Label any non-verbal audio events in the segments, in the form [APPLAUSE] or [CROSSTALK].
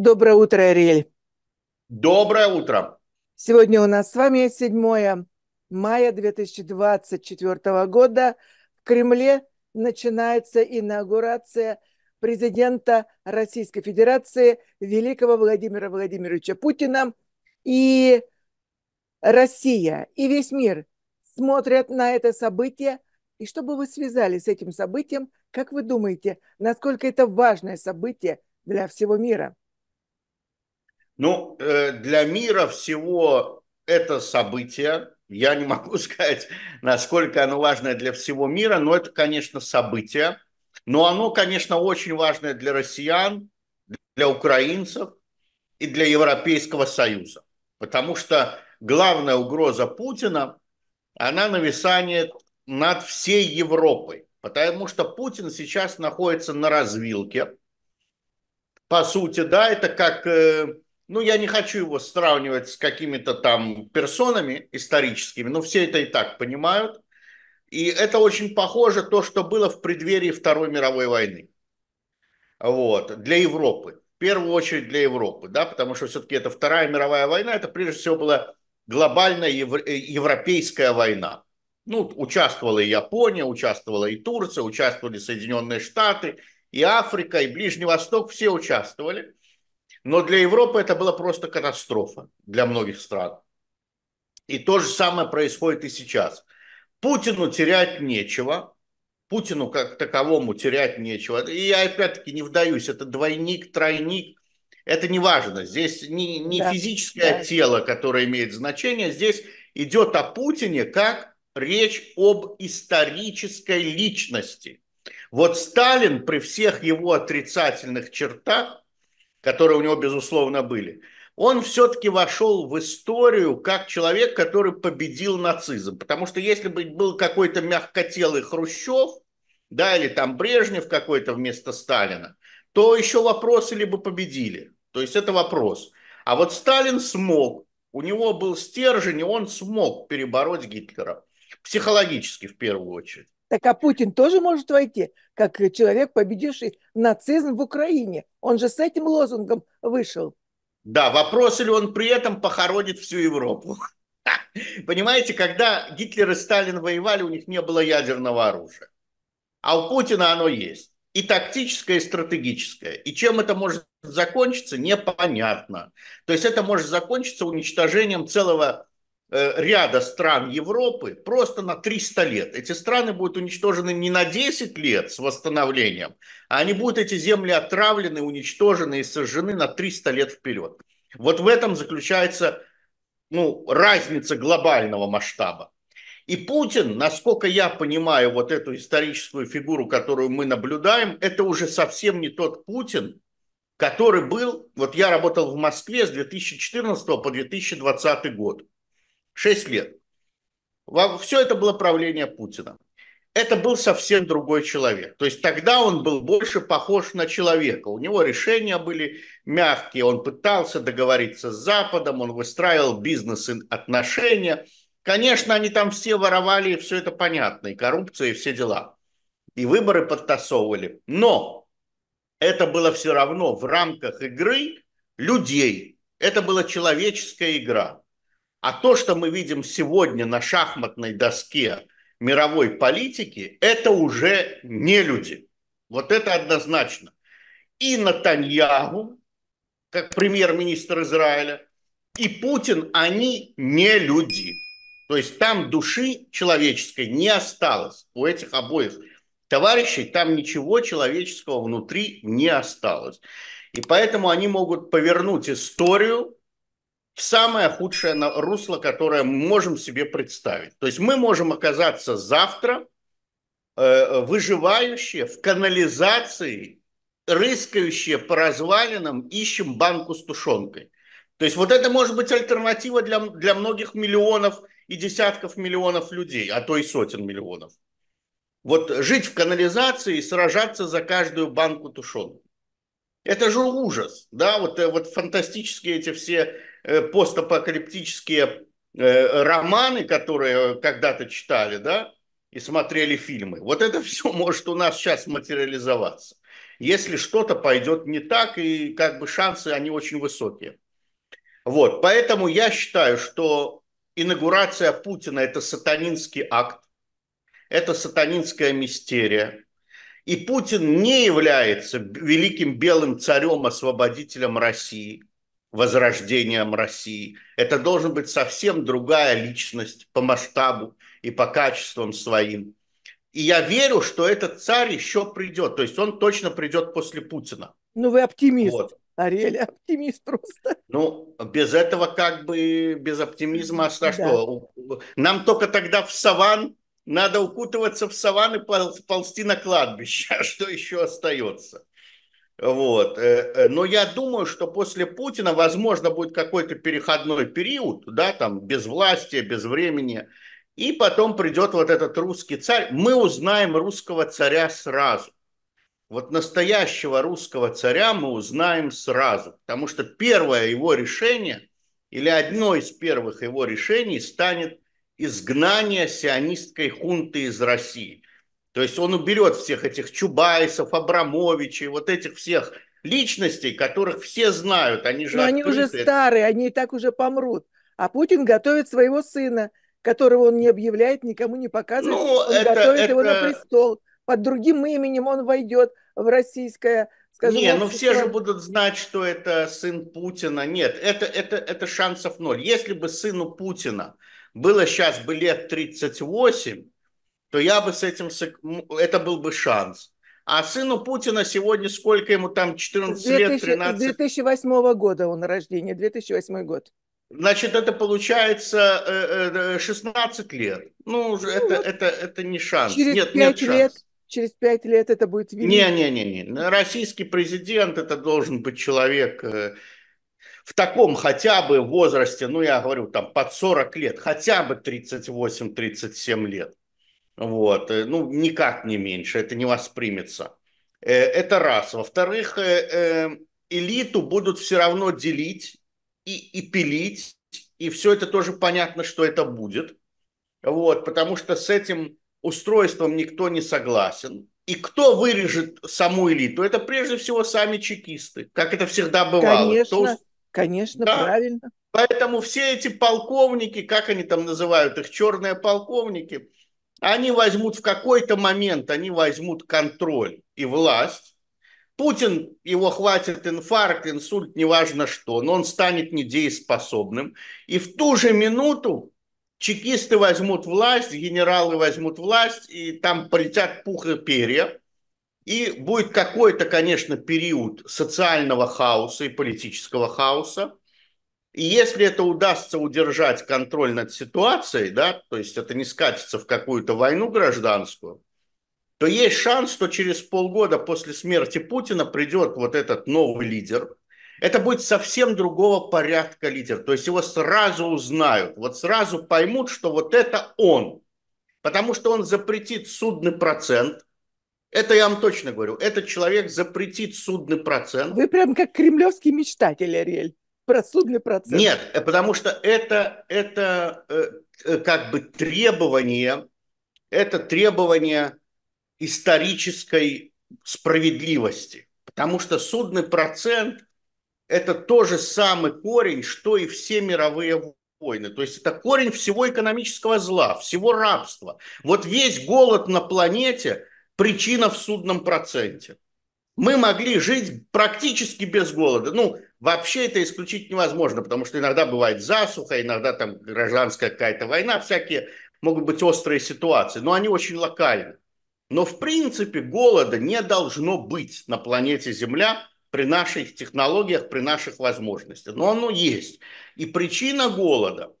Доброе утро, Ариэль. Доброе утро. Сегодня у нас с вами 7 мая 2024 года. В Кремле начинается инаугурация президента Российской Федерации великого Владимира Владимировича Путина. И Россия, и весь мир смотрят на это событие. И что бы вы связали с этим событием? Как вы думаете, насколько это важное событие для всего мира? Ну, э, для мира всего это событие. Я не могу [LAUGHS] сказать, насколько оно важное для всего мира, но это, конечно, событие. Но оно, конечно, очень важное для россиян, для украинцев и для Европейского Союза. Потому что главная угроза Путина, она нависает над всей Европой. Потому что Путин сейчас находится на развилке. По сути, да, это как э, ну, я не хочу его сравнивать с какими-то там персонами историческими, но все это и так понимают. И это очень похоже то, что было в преддверии Второй мировой войны. Вот, для Европы. В первую очередь для Европы, да, потому что все-таки это Вторая мировая война, это прежде всего была глобальная евро- э, европейская война. Ну, участвовала и Япония, участвовала и Турция, участвовали Соединенные Штаты, и Африка, и Ближний Восток, все участвовали. Но для Европы это была просто катастрофа для многих стран. И то же самое происходит и сейчас. Путину терять нечего, Путину как таковому терять нечего. И я опять-таки не вдаюсь, это двойник, тройник, это не важно. Здесь не, не да, физическое да. тело, которое имеет значение, здесь идет о Путине как речь об исторической личности. Вот Сталин при всех его отрицательных чертах которые у него, безусловно, были, он все-таки вошел в историю как человек, который победил нацизм. Потому что если бы был какой-то мягкотелый Хрущев, да, или там Брежнев какой-то вместо Сталина, то еще вопросы либо победили. То есть это вопрос. А вот Сталин смог, у него был стержень, и он смог перебороть Гитлера. Психологически в первую очередь. Так а Путин тоже может войти, как человек, победивший нацизм в Украине. Он же с этим лозунгом вышел. Да, вопрос, или он при этом похоронит всю Европу. [LAUGHS] Понимаете, когда Гитлер и Сталин воевали, у них не было ядерного оружия. А у Путина оно есть. И тактическое, и стратегическое. И чем это может закончиться, непонятно. То есть это может закончиться уничтожением целого Э, ряда стран Европы просто на 300 лет. Эти страны будут уничтожены не на 10 лет с восстановлением, а они будут эти земли отравлены, уничтожены и сожжены на 300 лет вперед. Вот в этом заключается ну, разница глобального масштаба. И Путин, насколько я понимаю вот эту историческую фигуру, которую мы наблюдаем, это уже совсем не тот Путин, который был, вот я работал в Москве с 2014 по 2020 год. 6 лет. Все это было правление Путина. Это был совсем другой человек. То есть тогда он был больше похож на человека. У него решения были мягкие. Он пытался договориться с Западом, он выстраивал бизнес-отношения. Конечно, они там все воровали, и все это понятно, и коррупция, и все дела. И выборы подтасовывали. Но это было все равно в рамках игры людей. Это была человеческая игра. А то, что мы видим сегодня на шахматной доске мировой политики, это уже не люди. Вот это однозначно. И Натаньягу, как премьер-министр Израиля, и Путин, они не люди. То есть там души человеческой не осталось у этих обоих товарищей, там ничего человеческого внутри не осталось. И поэтому они могут повернуть историю самое худшее русло, которое мы можем себе представить. То есть мы можем оказаться завтра э, выживающие в канализации, рыскающие по развалинам, ищем банку с тушенкой. То есть вот это может быть альтернатива для, для многих миллионов и десятков миллионов людей, а то и сотен миллионов. Вот жить в канализации и сражаться за каждую банку тушенки. Это же ужас, да, вот, э, вот фантастические эти все Э, постапокалиптические э, романы, которые э, когда-то читали, да, и смотрели фильмы. Вот это [LAUGHS] все может у нас сейчас материализоваться. Если что-то пойдет не так, и как бы шансы, они очень высокие. Вот, поэтому я считаю, что инаугурация Путина – это сатанинский акт, это сатанинская мистерия. И Путин не является великим белым царем-освободителем России – возрождением России. Это должен быть совсем другая личность по масштабу и по качествам своим. И я верю, что этот царь еще придет. То есть он точно придет после Путина. Ну вы оптимист. Вот. Ариэль, оптимист просто. Ну, без этого как бы, без оптимизма, а да. что? Нам только тогда в саван, надо укутываться в саван и ползти на кладбище. [LAUGHS] А что еще остается? Вот. Э, э, но я думаю, что после Путина, возможно, будет какой-то переходной период, да, там, без власти, без времени. И потом придет вот этот русский царь. Мы узнаем русского царя сразу. Вот настоящего русского царя мы узнаем сразу, потому что первое его решение или одно из первых его решений станет изгнание сионистской хунты из России – то есть он уберет всех этих Чубайсов, Абрамовичей, вот этих всех личностей, которых все знают. Они же Но открыты. они уже старые, они и так уже помрут. А Путин готовит своего сына, которого он не объявляет, никому не показывает. Ну, он это, готовит это... его на престол. Под другим именем он войдет в российское скажем, не, ну все же будут знать, что это сын Путина. Нет, это, это, это шансов ноль. Если бы сыну Путина было сейчас бы лет 38, то я бы с этим, это был бы шанс. А сыну Путина сегодня сколько ему там, 14 2000, лет, 13? 2008 года он рождения, 2008 год. Значит, это получается 16 э, э, э, лет. Ну, ну это, вот это, это не шанс. Через нет, 5 нет лет, Через пять лет это будет великий. Не-не-не, российский президент это должен быть человек в таком хотя бы возрасте, ну, я говорю, там, под 40 лет, хотя бы 38-37 лет. Вот. Э, ну, никак не меньше, это не воспримется. Э, это раз. Во-вторых, э, элиту будут все равно делить и, и пилить, и все это тоже понятно, что это будет. Вот, потому что с этим устройством никто не согласен. И кто вырежет саму элиту? Это прежде всего сами чекисты, как это всегда бывало. Конечно, кто... конечно, да. правильно. Поэтому все эти полковники, как они там называют их, черные полковники – они возьмут в какой-то момент, они возьмут контроль и власть. Путин, его хватит инфаркт, инсульт, неважно что, но он станет недееспособным. И в ту же минуту чекисты возьмут власть, генералы возьмут власть, и там полетят пух и перья. И будет какой-то, конечно, период социального хаоса и политического хаоса – и если это удастся удержать контроль над ситуацией, да, то есть это не скатится в какую-то войну гражданскую, то есть шанс, что через полгода после смерти Путина придет вот этот новый лидер. Это будет совсем другого порядка лидер. То есть его сразу узнают, вот сразу поймут, что вот это он. Потому что он запретит судный процент – это я вам точно говорю. Этот человек запретит судный процент. Вы прям как кремлевский мечтатель, Ариэль судный процесс. Нет, э, потому что это, это э, э, как бы требование, это требование исторической справедливости. Потому что судный процент – это тоже самый корень, что и все мировые войны. То есть это корень всего экономического зла, всего рабства. Вот весь голод на планете – причина в судном проценте. Мы могли жить практически без голода. Ну, Вообще это исключить невозможно, потому что иногда бывает засуха, иногда там гражданская какая-то война, всякие могут быть острые ситуации, но они очень локальны. Но в принципе голода не должно быть на планете Земля при наших технологиях, при наших возможностях. Но оно есть. И причина голода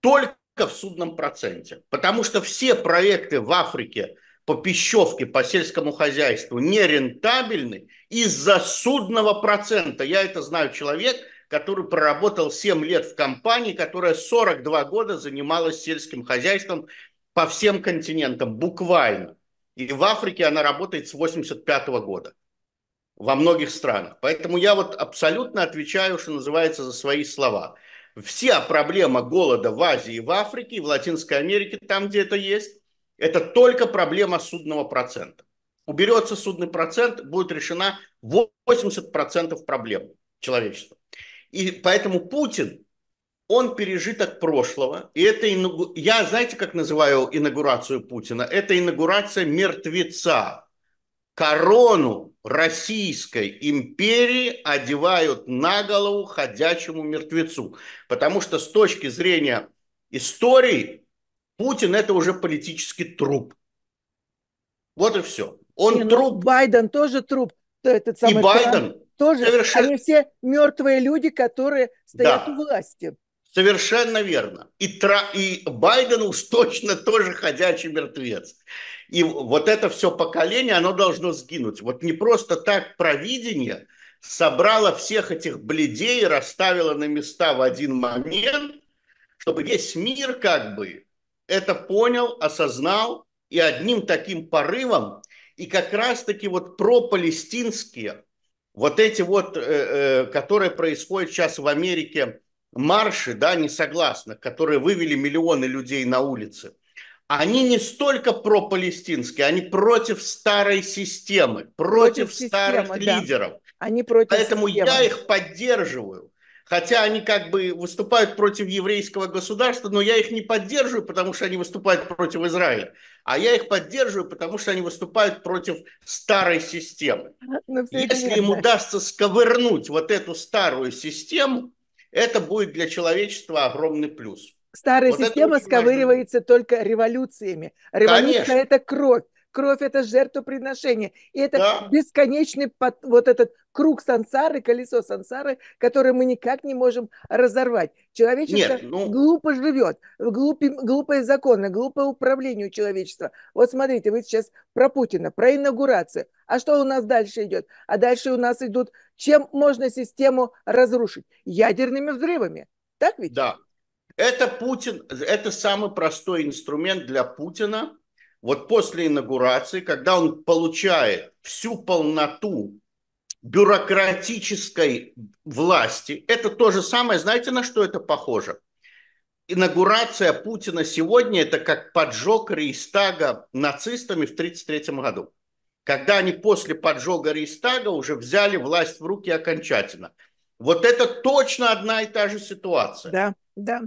только в судном проценте. Потому что все проекты в Африке по пищевке, по сельскому хозяйству нерентабельны из-за судного процента. Я это знаю человек, который проработал 7 лет в компании, которая 42 года занималась сельским хозяйством по всем континентам, буквально. И в Африке она работает с 85 -го года во многих странах. Поэтому я вот абсолютно отвечаю, что называется, за свои слова. Вся проблема голода в Азии, в Африке, в Латинской Америке, там, где это есть, это только проблема судного процента. Уберется судный процент, будет решена 80% проблем человечества. И поэтому Путин, он пережиток прошлого. И это, инаугу... я знаете, как называю инаугурацию Путина? Это инаугурация мертвеца. Корону Российской империи одевают на голову ходячему мертвецу. Потому что с точки зрения истории Путин это уже политический труп. Вот и все. Он Не, ну, труп. Ну, Байден тоже труп. Этот самый и Байден Трамп тоже. Совершенно... Они все мертвые люди, которые стоят да. у власти. Совершенно верно. И, Тра... и Байден уж точно тоже ходячий мертвец. И вот это все поколение, оно должно сгинуть. Вот не просто так провидение собрало всех этих бледей и расставило на места в один момент, чтобы весь мир как бы это понял, осознал, и одним таким порывом, и как раз-таки вот пропалестинские, вот эти вот, э, э, которые происходят сейчас в Америке, марши, да, несогласно, которые вывели миллионы людей на улицы, они не столько пропалестинские, они против старой системы, против, против системы, старых да. лидеров. Они против Поэтому системы. я их поддерживаю хотя они как бы выступают против еврейского государства, но я их не поддерживаю, потому что они выступают против Израиля, а я их поддерживаю, потому что они выступают против старой системы. Ну, Если им удастся сковырнуть вот эту старую систему, это будет для человечества огромный плюс. Старая вот система сковыривается важно. только революциями. Революция – это кровь кровь – это жертвоприношение. И это да. бесконечный вот этот круг сансары, колесо сансары, которое мы никак не можем разорвать. Человечество Нет, ну... глупо живет, глупи, глупые законы, глупое управление у человечества. Вот смотрите, вы сейчас про Путина, про инаугурацию. А что у нас дальше идет? А дальше у нас идут, чем можно систему разрушить? Ядерными взрывами. Так ведь? Да. Это Путин, это самый простой инструмент для Путина – вот после инаугурации, когда он получает всю полноту бюрократической власти, это то же самое, знаете, на что это похоже? Инаугурация Путина сегодня – это как поджог Рейстага нацистами в 1933 году, когда они после поджога Рейстага уже взяли власть в руки окончательно. Вот это точно одна и та же ситуация. Да, да.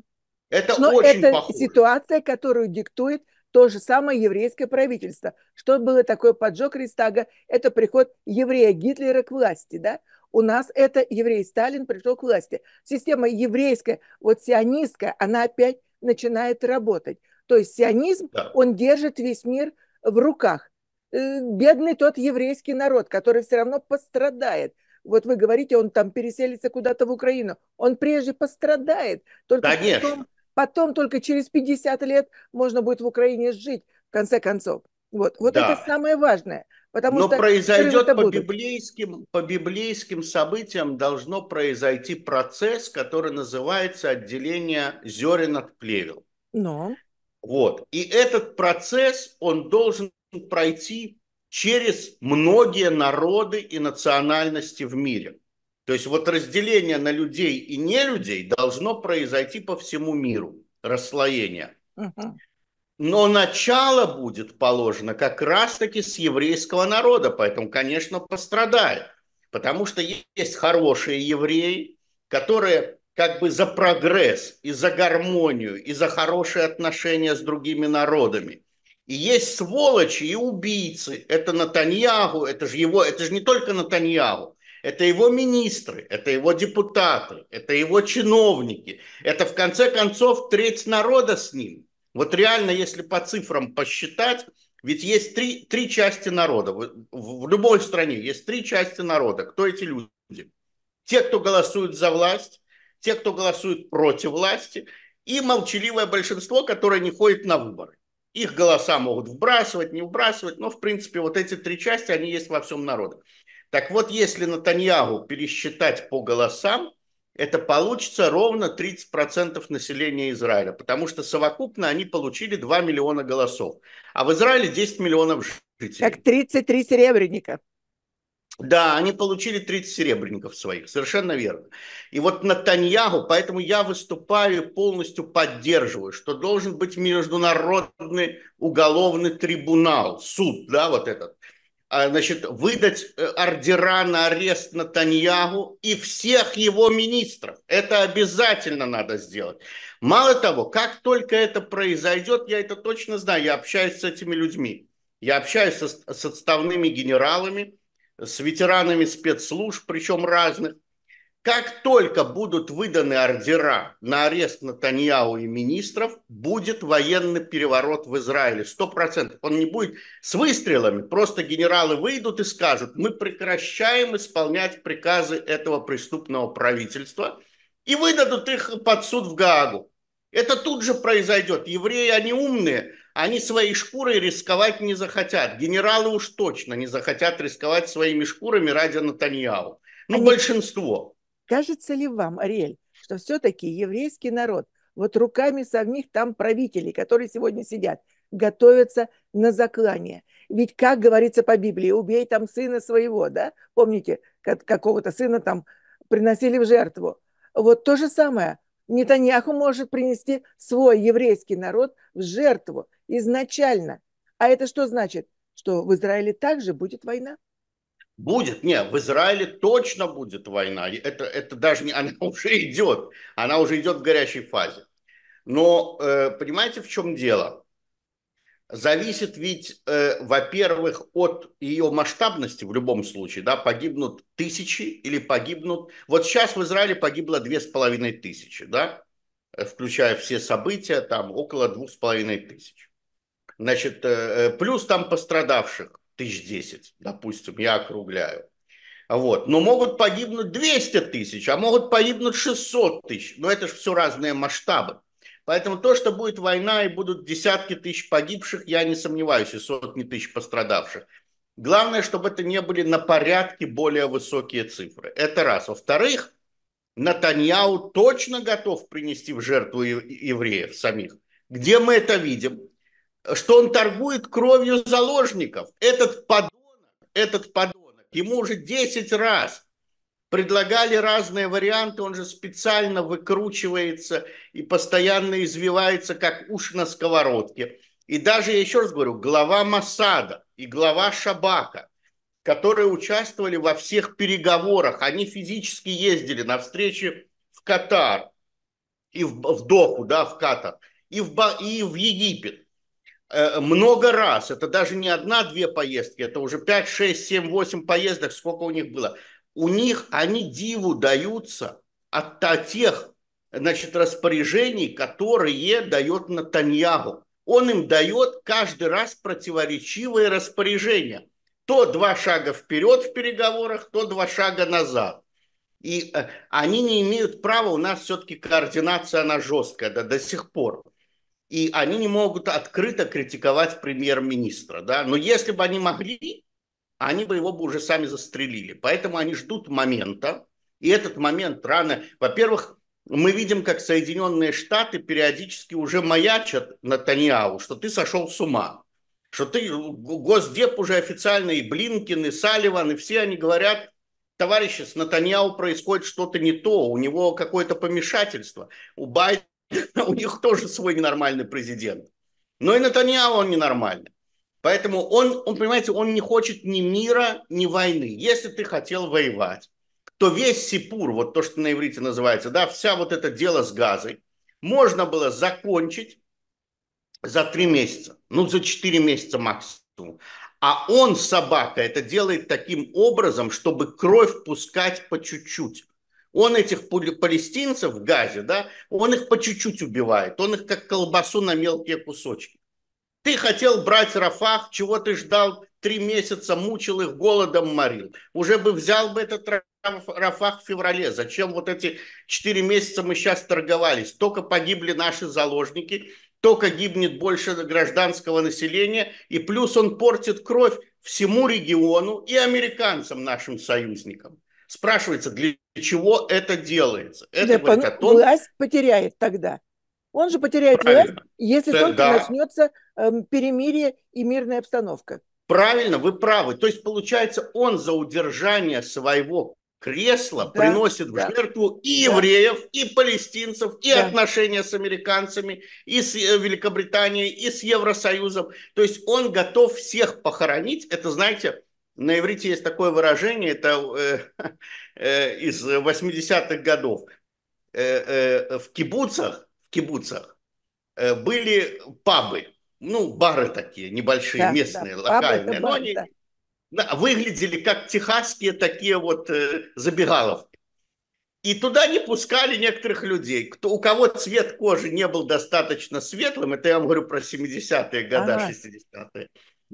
Это Но очень это похоже. ситуация, которую диктует то же самое еврейское правительство. Что было такое поджог Рейхстага? Это приход еврея Гитлера к власти, да? У нас это еврей Сталин пришел к власти. Система еврейская, вот сионистская, она опять начинает работать. То есть сионизм, да. он держит весь мир в руках. Э, бедный тот еврейский народ, который все равно пострадает. Вот вы говорите, он там переселится куда-то в Украину. Он прежде пострадает. Только Конечно. потом Потом только через 50 лет можно будет в Украине жить, в конце концов. Вот, вот да. это самое важное. Потому Но что произойдет по библейским, по библейским событиям должно произойти процесс, который называется отделение зерен от плевел. Но. Вот. И этот процесс, он должен пройти через многие народы и национальности в мире. То есть вот разделение на людей и не людей должно произойти по всему миру, расслоение. Но начало будет положено как раз-таки с еврейского народа, поэтому, конечно, пострадает. Потому что есть хорошие евреи, которые как бы за прогресс и за гармонию и за хорошие отношения с другими народами. И есть сволочи и убийцы. Это Натаньягу, это же его, это же не только Натаньягу это его министры, это его депутаты, это его чиновники, это в конце концов треть народа с ним. Вот реально, если по цифрам посчитать, ведь есть три, три части народа. В, в любой стране есть три части народа. Кто эти люди? Те, кто голосует за власть, те, кто голосует против власти, и молчаливое большинство, которое не ходит на выборы. Их голоса могут вбрасывать, не вбрасывать, но, в принципе, вот эти три части, они есть во всем народе. Так вот, если Натаньягу пересчитать по голосам, это получится ровно 30% населения Израиля, потому что совокупно они получили 2 миллиона голосов, а в Израиле 10 миллионов жителей. Так 33 серебряника. Да, они получили 30 серебряников своих, совершенно верно. И вот Натаньягу, поэтому я выступаю, полностью поддерживаю, что должен быть международный уголовный трибунал, суд, да, вот этот, а, значит, выдать э, ордера на арест Натаньягу и всех его министров. Это обязательно надо сделать. Мало того, как только это произойдет, я это точно знаю, я общаюсь с этими людьми. Я общаюсь со, с отставными генералами, с ветеранами спецслужб, причем разных. Как только будут выданы ордера на арест Натаньяу и министров, будет военный переворот в Израиле. Сто процентов. Он не будет с выстрелами. Просто генералы выйдут и скажут, мы прекращаем исполнять приказы этого преступного правительства и выдадут их под суд в Гаагу. Это тут же произойдет. Евреи, они умные, они своей шкурой рисковать не захотят. Генералы уж точно не захотят рисковать своими шкурами ради Натаньяу. Ну, они... большинство. Кажется ли вам, Ариэль, что все-таки еврейский народ, вот руками самих там правителей, которые сегодня сидят, готовятся на заклание. Ведь, как говорится по Библии, убей там сына своего, да? Помните, какого-то сына там приносили в жертву. Вот то же самое. Нетаньяху может принести свой еврейский народ в жертву изначально. А это что значит? Что в Израиле также будет война. Будет, не, в Израиле точно будет война. Это, это даже не, она [LAUGHS] уже идет, она уже идет в горячей фазе. Но э, понимаете, в чем дело? Зависит ведь, э, во-первых, от ее масштабности в любом случае, да, погибнут тысячи или погибнут... Вот сейчас в Израиле погибло две с половиной тысячи, да, э, включая все события, там около двух с половиной тысяч. Значит, э, э плюс там пострадавших тысяч десять, допустим, я округляю. Вот. Но могут погибнуть 200 тысяч, а могут погибнуть 600 тысяч. Но это же все разные масштабы. Поэтому то, что будет война и будут десятки тысяч погибших, я не сомневаюсь, и сотни тысяч пострадавших. Главное, чтобы это не были на порядке более высокие цифры. Это раз. Во-вторых, Натаньяу точно готов принести в жертву евреев самих. Где мы это видим? что он торгует кровью заложников. Этот подонок, этот подонок, ему уже 10 раз предлагали разные варианты, он же специально выкручивается и постоянно извивается, как уж на сковородке. И даже, я еще раз говорю, глава Масада и глава Шабака, которые участвовали во всех переговорах, они физически ездили на встречи в Катар, и в, в Доху, да, в Катар, и в, и в Египет Э, много раз. Это даже не одна-две поездки, это уже 5, 6, 7, 8 поездок, сколько у них было. У них они диву даются от тех значит, распоряжений, которые дает Натаньягу. Он им дает каждый раз противоречивые распоряжения. То два шага вперед в переговорах, то два шага назад. И э, они не имеют права, у нас все-таки координация, она жесткая да, до сих пор и они не могут открыто критиковать премьер-министра. Да? Но если бы они могли, они бы его бы уже сами застрелили. Поэтому они ждут момента, и этот момент рано... Во-первых, мы видим, как Соединенные Штаты периодически уже маячат Натаньяу, что ты сошел с ума, что ты, Госдеп уже официально, и Блинкин, и Салливан, и все они говорят, товарищи, с Натаньяу происходит что-то не то, у него какое-то помешательство. У Байдена [LAUGHS] У них тоже свой ненормальный президент. Но и Натаньяо он ненормальный. Поэтому он, он, понимаете, он не хочет ни мира, ни войны. Если ты хотел воевать, то весь Сипур, вот то, что на иврите называется, да, вся вот это дело с газой, можно было закончить за три месяца, ну, за четыре месяца максимум. А он, собака, это делает таким образом, чтобы кровь пускать по чуть-чуть. Он этих палестинцев в Газе, да, он их по чуть-чуть убивает, он их как колбасу на мелкие кусочки. Ты хотел брать Рафах, чего ты ждал три месяца, мучил их, голодом морил. Уже бы взял бы этот Рафах в феврале. Зачем вот эти четыре месяца мы сейчас торговались? Только погибли наши заложники, только гибнет больше гражданского населения, и плюс он портит кровь всему региону и американцам, нашим союзникам. Спрашивается, для чего это делается? Это да, Маркатон... Власть потеряет тогда. Он же потеряет Правильно. власть, если да, только да. начнется э, перемирие и мирная обстановка. Правильно, вы правы. То есть, получается, он за удержание своего кресла да, приносит да. в жертву и евреев, и палестинцев, и да. отношения с американцами, и с э, Великобританией, и с Евросоюзом. То есть он готов всех похоронить. Это, знаете, на иврите есть такое выражение, это э, [LAUGHS] э, из 80-х годов. Э, э, в кибуцах, в кибуцах э, были пабы, ну, бары такие небольшие, да, местные, да, локальные. Пабы, но бар, они да. выглядели как техасские такие вот э, забегаловки. И туда не пускали некоторых людей. Кто, у кого цвет кожи не был достаточно светлым, это я вам говорю про 70-е годы, ага. 60-е,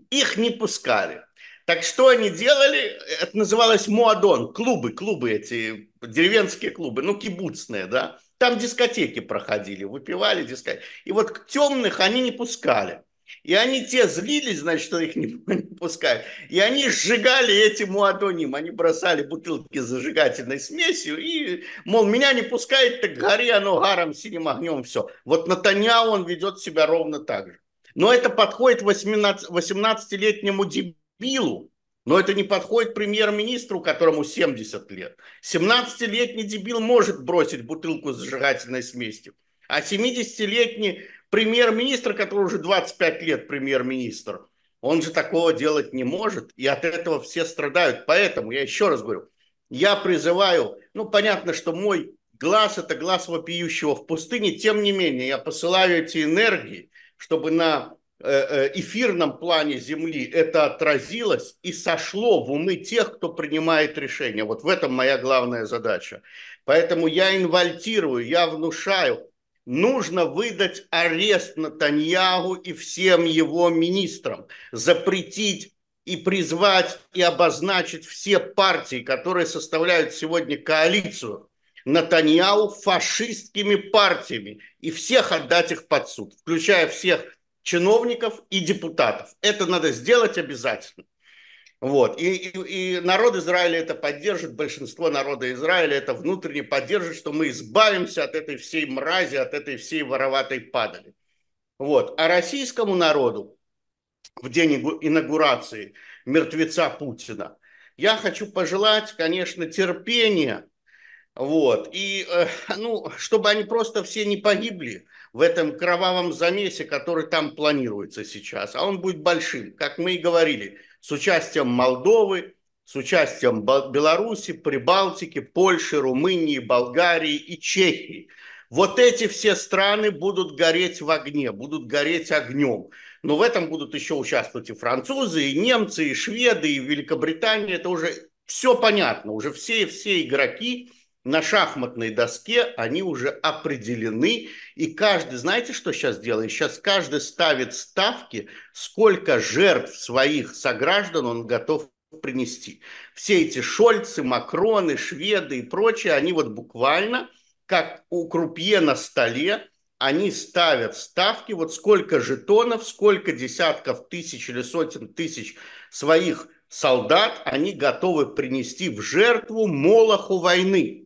их не пускали. Так что они делали? Это называлось Муадон, клубы, клубы эти, деревенские клубы, ну, кибуцные, да. Там дискотеки проходили, выпивали дискотеки. И вот к темных они не пускали. И они те злились, значит, что их [LAUGHS] не, не пускают. И они сжигали эти муадоним. Они бросали бутылки с зажигательной смесью и, мол, меня не пускает, так гори оно гаром, синим огнем, все. Вот Натаня он ведет себя ровно так же. Но это подходит 18, 18-летнему дебилу Дебилу, Но это не подходит премьер-министру, которому 70 лет. 17-летний дебил может бросить бутылку с зажигательной смесью. А 70-летний премьер-министр, который уже 25 лет премьер-министр, он же такого делать не может. И от этого все страдают. Поэтому, я еще раз говорю, я призываю, ну, понятно, что мой глаз – это глаз вопиющего в пустыне. Тем не менее, я посылаю эти энергии, чтобы на Э, э, эфирном плане Земли это отразилось и сошло в умы тех, кто принимает решения. Вот в этом моя главная задача. Поэтому я инвальтирую, я внушаю. Нужно выдать арест Натаньягу и всем его министрам, запретить и призвать и обозначить все партии, которые составляют сегодня коалицию Натаньяу фашистскими партиями и всех отдать их под суд, включая всех чиновников и депутатов. Это надо сделать обязательно. Вот. И, и, и народ Израиля это поддержит, большинство народа Израиля это внутренне поддержит, что мы избавимся от этой всей мрази, от этой всей вороватой падали. Вот. А российскому народу в день инаугурации мертвеца Путина я хочу пожелать, конечно, терпения, вот, и, э, ну, чтобы они просто все не погибли, в этом кровавом замесе, который там планируется сейчас. А он будет большим, как мы и говорили, с участием Молдовы, с участием Беларуси, Прибалтики, Польши, Румынии, Болгарии и Чехии. Вот эти все страны будут гореть в огне, будут гореть огнем. Но в этом будут еще участвовать и французы, и немцы, и шведы, и Великобритания. Это уже все понятно, уже все, все игроки на шахматной доске они уже определены. И каждый, знаете, что сейчас делает? Сейчас каждый ставит ставки, сколько жертв своих сограждан он готов принести. Все эти Шольцы, Макроны, Шведы и прочие, они вот буквально, как у крупье на столе, они ставят ставки, вот сколько жетонов, сколько десятков тысяч или сотен тысяч своих солдат они готовы принести в жертву Молоху войны.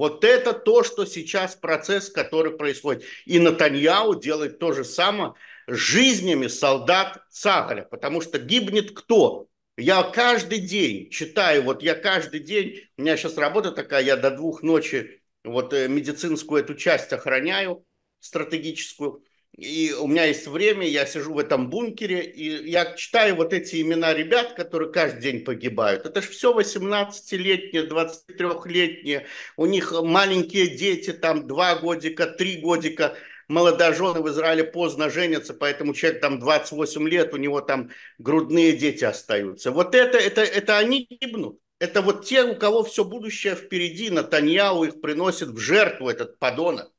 Вот это то, что сейчас процесс, который происходит. И Натаньяу делает то же самое жизнями солдат Цагаля, потому что гибнет кто? Я каждый день читаю, вот я каждый день, у меня сейчас работа такая, я до двух ночи вот э, медицинскую эту часть охраняю, стратегическую и у меня есть время, я сижу в этом бункере, и я читаю вот эти имена ребят, которые каждый день погибают. Это же все 18-летние, 23-летние, у них маленькие дети, там 2 годика, 3 годика, молодожены в Израиле поздно женятся, поэтому человек там 28 лет, у него там грудные дети остаются. Вот это, это, это они гибнут. Это вот те, у кого все будущее впереди, Натаньяу их приносит в жертву, этот подонок.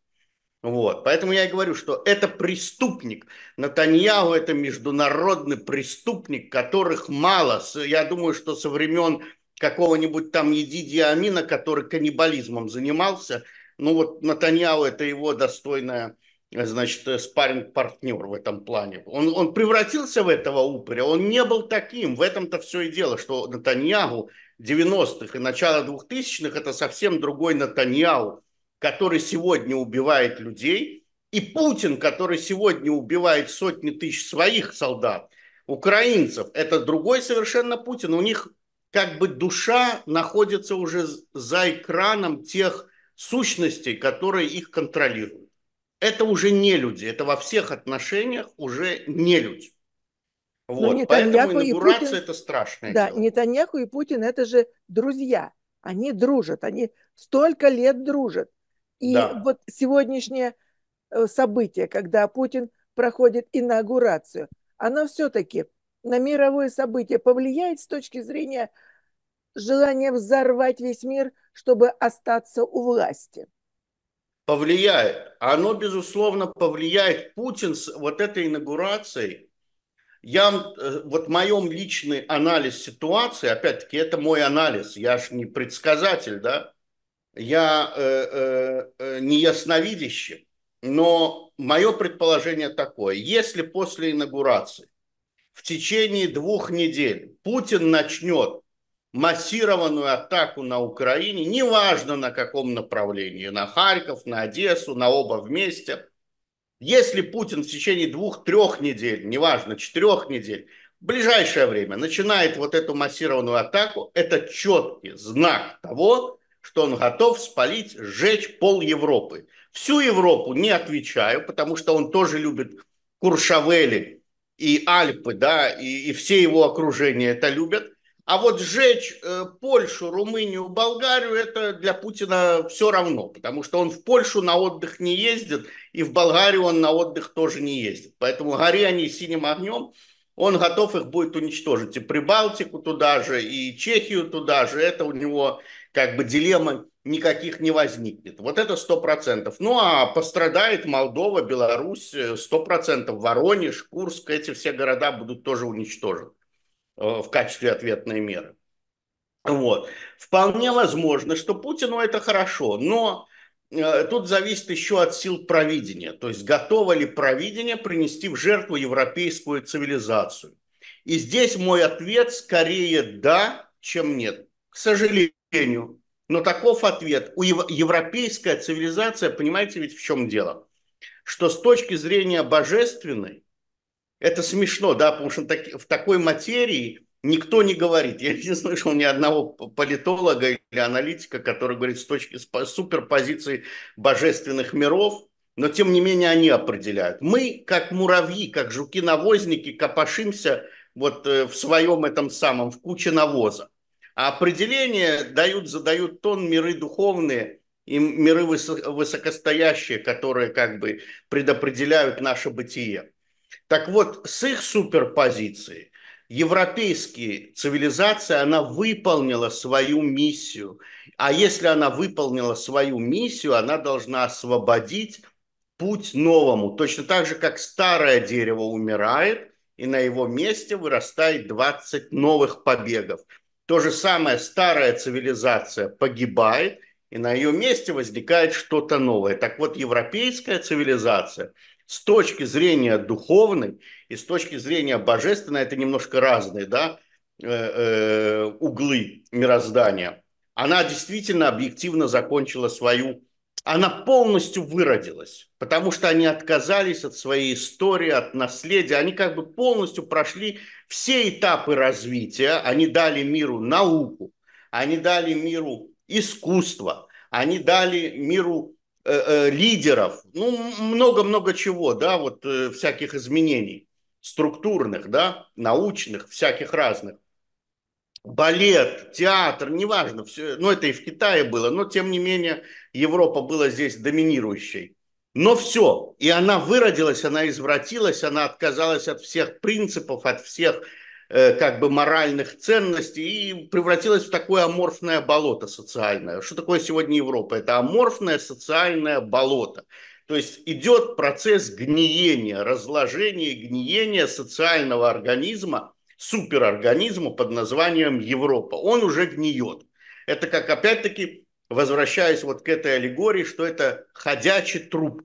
Вот. Поэтому я и говорю, что это преступник. Натаньяу – это международный преступник, которых мало. Я думаю, что со времен какого-нибудь там Едиди Амина, который каннибализмом занимался, ну вот Натаньяу – это его достойная значит, э, спаринг партнер в этом плане. Он, он превратился в этого упыря, он не был таким. В этом-то все и дело, что Натаньяу 90-х и начало 2000-х – это совсем другой Натаньяу, который сегодня убивает людей, и Путин, который сегодня убивает сотни тысяч своих солдат, украинцев, это другой совершенно Путин. У них как бы душа находится уже за экраном тех сущностей, которые их контролируют. Это уже не люди, это во всех отношениях уже не люди. Вот. Но Поэтому инаугурация Путин... это страшно. Да, дело. Нетаньяху и Путин это же друзья. Они дружат, они столько лет дружат. И да. вот сегодняшнее э, событие, когда Путин проходит инаугурацию, оно все-таки на мировое событие повлияет с точки зрения желания взорвать весь мир, чтобы остаться у власти? Повлияет. Оно, безусловно, повлияет. Путин с вот этой инаугурацией, я, э, вот в моем личный анализ ситуации, опять-таки, это мой анализ, я же не предсказатель, да, я э, э, э не ясновидящим, но мое предположение такое. Если после инаугурации в течение двух недель Путин начнет массированную атаку на Украине, неважно на каком направлении, на Харьков, на Одессу, на оба вместе, если Путин в течение двух-трех недель, неважно, четырех недель, в ближайшее время начинает вот эту массированную атаку, это четкий знак того, что он готов спалить, сжечь пол Европы. Всю Европу не отвечаю, потому что он тоже любит Куршавели и Альпы, да, и, и все его окружение это любят. А вот сжечь э, Польшу, Румынию, Болгарию, это для Путина все равно, потому что он в Польшу на отдых не ездит, и в Болгарию он на отдых тоже не ездит. Поэтому гори они синим огнем, он готов их будет уничтожить. И Прибалтику туда же, и Чехию туда же, это у него как бы дилемма никаких не возникнет. Вот это сто процентов. Ну а пострадает Молдова, Беларусь, э, сто процентов. Воронеж, Курск, эти все города будут тоже уничтожены э, в качестве ответной меры. Вот. Вполне возможно, что Путину это хорошо, но э, тут зависит еще от сил провидения. То есть готово ли провидение принести в жертву европейскую цивилизацию? И здесь мой ответ скорее да, чем нет. К сожалению сожалению. Но таков ответ. У европейская цивилизация, понимаете ведь в чем дело? Что с точки зрения божественной, это смешно, да, потому что в такой материи никто не говорит. Я не слышал ни одного политолога или аналитика, который говорит с точки с суперпозиции божественных миров, но тем не менее они определяют. Мы, как муравьи, как жуки-навозники, копошимся вот э, в своем этом самом, в куче навоза. А определения дают, задают тон миры духовные и миры высокостоящие, которые как бы предопределяют наше бытие. Так вот, с их суперпозиции европейские цивилизации, она выполнила свою миссию. А если она выполнила свою миссию, она должна освободить путь новому. Точно так же, как старое дерево умирает, и на его месте вырастает 20 новых побегов – то же самое старая цивилизация погибает, и на ее месте возникает что-то новое. Так вот, европейская цивилизация с точки зрения духовной и с точки зрения божественной, это немножко разные да, э, э, углы мироздания, она действительно объективно закончила свою она полностью выродилась, потому что они отказались от своей истории, от наследия, они как бы полностью прошли все этапы развития, они дали миру науку, они дали миру искусство, они дали миру э, э, лидеров, ну много-много чего, да, вот э, всяких изменений структурных, да, научных, всяких разных балет, театр, неважно, все, ну это и в Китае было, но тем не менее Европа была здесь доминирующей. Но все, и она выродилась, она извратилась, она отказалась от всех принципов, от всех э, как бы моральных ценностей и превратилась в такое аморфное болото социальное. Что такое сегодня Европа? Это аморфное социальное болото. То есть идет процесс гниения, разложения и гниения социального организма, суперорганизму под названием Европа. Он уже гниет. Это как, опять-таки, возвращаясь вот к этой аллегории, что это ходячий труп.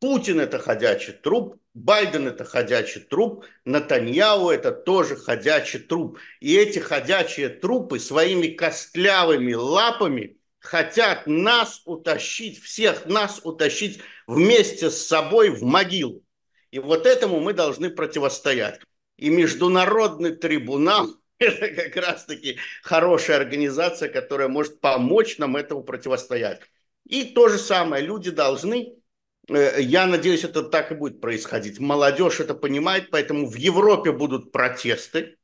Путин – это ходячий труп, Байден – это ходячий труп, Натаньяу – это тоже ходячий труп. И эти ходячие трупы своими костлявыми лапами хотят нас утащить, всех нас утащить вместе с собой в могилу. И вот этому мы должны противостоять. И международный трибунал – это как раз-таки хорошая организация, которая может помочь нам этому противостоять. И то же самое, люди должны, э, я надеюсь, это так и будет происходить. Молодежь это понимает, поэтому в Европе будут протесты,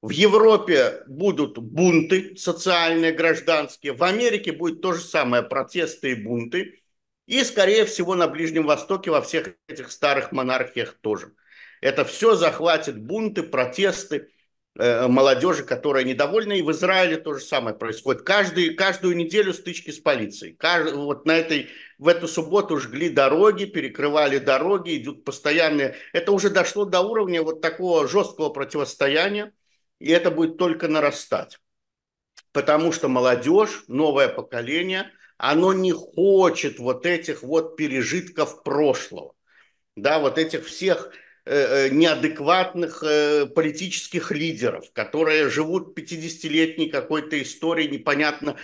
в Европе будут бунты социальные, гражданские, в Америке будет то же самое, протесты и бунты. И, скорее всего, на Ближнем Востоке во всех этих старых монархиях тоже. Это все захватит бунты, протесты э, молодежи, которая недовольна. И в Израиле то же самое происходит. Каждый, каждую неделю стычки с полицией. Кажд, вот на этой, в эту субботу жгли дороги, перекрывали дороги, идут постоянные. Это уже дошло до уровня вот такого жесткого противостояния. И это будет только нарастать. Потому что молодежь, новое поколение, оно не хочет вот этих вот пережитков прошлого. Да, вот этих всех Э, э, неадекватных э, политических лидеров, которые живут 50-летней какой-то историей, непонятно.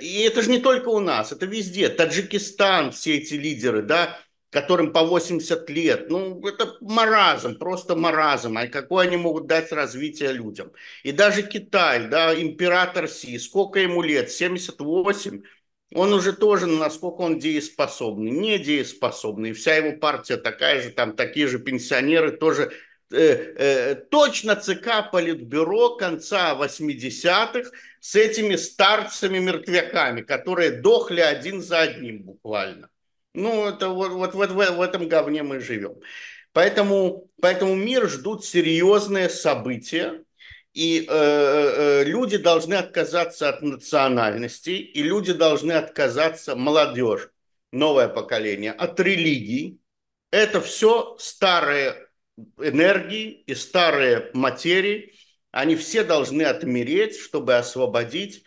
И это же не только у нас, это везде. Таджикистан, все эти лидеры, да, которым по 80 лет. Ну, это маразм, просто маразм. А какое они могут дать развитие людям? И даже Китай, да, император Си, сколько ему лет? 78 он уже тоже, насколько он дееспособный, недееспособный. Вся его партия такая же, там такие же пенсионеры тоже. Э, э, точно ЦК Политбюро конца 80-х с этими старцами-мертвяками, которые дохли один за одним буквально. Ну, это вот, вот, вот в, в этом говне мы живем. Поэтому, поэтому мир ждут серьезные события, и э, э, э, люди должны отказаться от национальностей, и люди должны отказаться, молодежь, новое поколение, от религий. Это все старые энергии и старые материи. Они все должны отмереть, чтобы освободить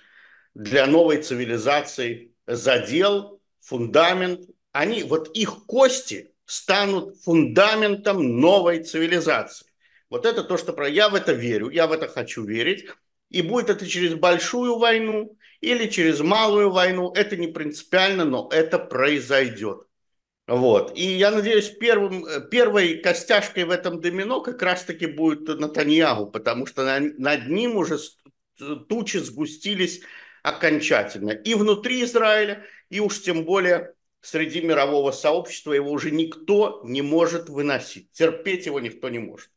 для новой цивилизации задел, фундамент. Они, вот их кости станут фундаментом новой цивилизации. Вот это то, что про... Я в это верю, я в это хочу верить. И будет это через большую войну или через малую войну, это не принципиально, но это произойдет. Вот. И я надеюсь, первым, первой костяшкой в этом домино как раз-таки будет Натаньягу, потому что на, над ним уже э, тучи сгустились окончательно. И внутри Израиля, и уж тем более среди мирового сообщества его уже никто не может выносить. Терпеть его никто не может.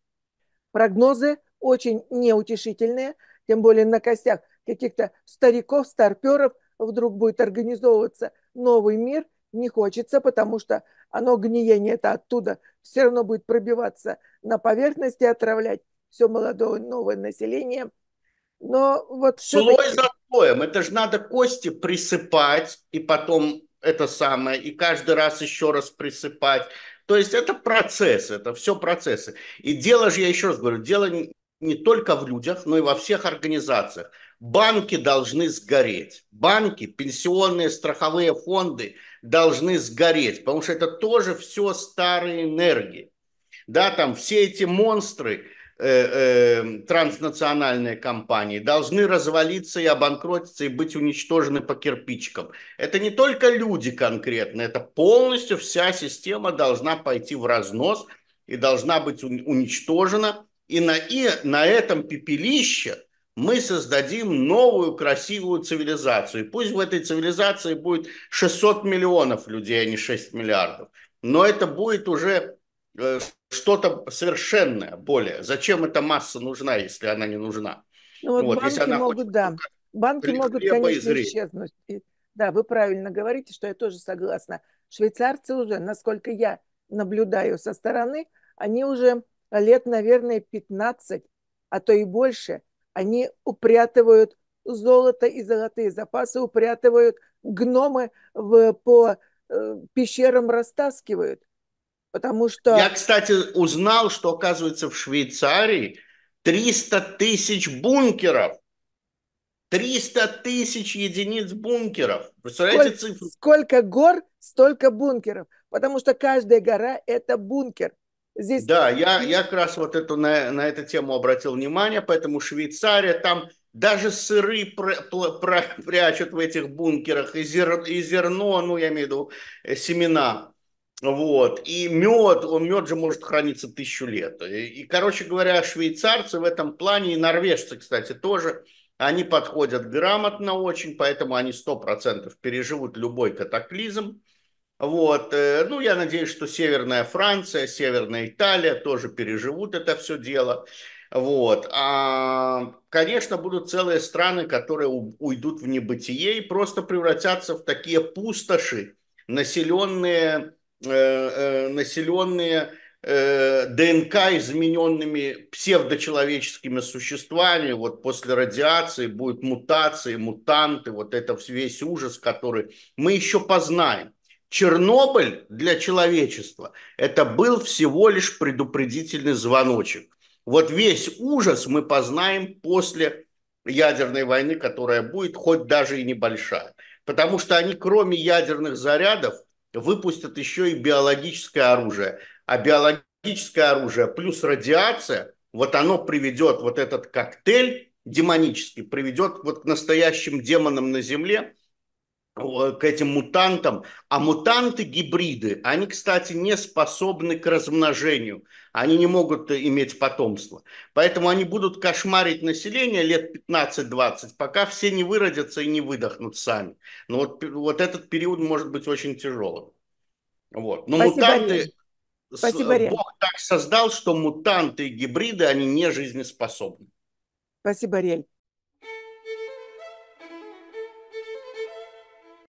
Прогнозы очень неутешительные, тем более на костях каких-то стариков, старперов вдруг будет организовываться новый мир, не хочется, потому что оно гниение это оттуда все равно будет пробиваться на поверхности, отравлять все молодое новое население. Но вот Слой за слоем. Это же надо кости присыпать и потом это самое, и каждый раз еще раз присыпать. То есть это процесс, это все процессы. И дело же, я еще раз говорю, дело не, только в людях, но и во всех организациях. Банки должны сгореть. Банки, пенсионные, страховые фонды должны сгореть, потому что это тоже все старые энергии. Да, там все эти монстры, Э, э, транснациональные компании должны развалиться и обанкротиться и быть уничтожены по кирпичикам. Это не только люди конкретно, это полностью вся система должна пойти в разнос и должна быть уничтожена. И на, и на этом пепелище мы создадим новую красивую цивилизацию. пусть в этой цивилизации будет 600 миллионов людей, а не 6 миллиардов. Но это будет уже Э, что-то совершенное более. Зачем эта масса нужна, если она не нужна? Ну, вот, вот банки могут, да. Банки могут, конечно, исчезнуть. И, да, вы правильно говорите, что я тоже согласна. Швейцарцы уже, насколько я наблюдаю со стороны, они уже лет, наверное, 15, а то и больше, они упрятывают золото и золотые запасы, упрятывают гномы в, по э, пещерам, растаскивают. Потому что... Я, кстати, узнал, что, оказывается, в Швейцарии 300 тысяч бункеров. 300 тысяч единиц бункеров. Представляете сколько, цифру? Сколько гор, столько бункеров. Потому что каждая гора – это бункер. Здесь... Да, я, я как раз вот эту, на, на эту тему обратил внимание, поэтому Швейцария, там даже сыры прячут в этих бункерах, и, зер, и зерно, ну, я имею в виду э, семена вот. И мед, он мед же может храниться тысячу лет. И, и, короче говоря, швейцарцы в этом плане, и норвежцы, кстати, тоже, они подходят грамотно очень, поэтому они 100% переживут любой катаклизм. Вот. Э, ну, я надеюсь, что Северная Франция, Северная Италия тоже переживут это все дело. Вот. А, конечно, будут целые страны, которые уйдут в небытие и просто превратятся в такие пустоши, населенные Э, э, населенные э, ДНК измененными псевдочеловеческими существами, вот после радиации будут мутации, мутанты, вот это весь ужас, который мы еще познаем. Чернобыль для человечества – это был всего лишь предупредительный звоночек. Вот весь ужас мы познаем после ядерной войны, которая будет, хоть даже и небольшая. Потому что они, кроме ядерных зарядов, выпустят еще и биологическое оружие. А биологическое оружие плюс радиация, вот оно приведет, вот этот коктейль демонический, приведет вот к настоящим демонам на Земле, Э, к этим мутантам. А мутанты-гибриды, они, кстати, не способны к размножению. Они не могут э, иметь потомство. Поэтому они будут кошмарить население лет 15-20, пока все не выродятся и не выдохнут сами. Но ну, вот, вот этот период может быть очень тяжелым. Вот. Но Спасибо, мутанты... Спасибо, Рен. Бог так создал, что мутанты и гибриды, они не жизнеспособны. Спасибо, Рель.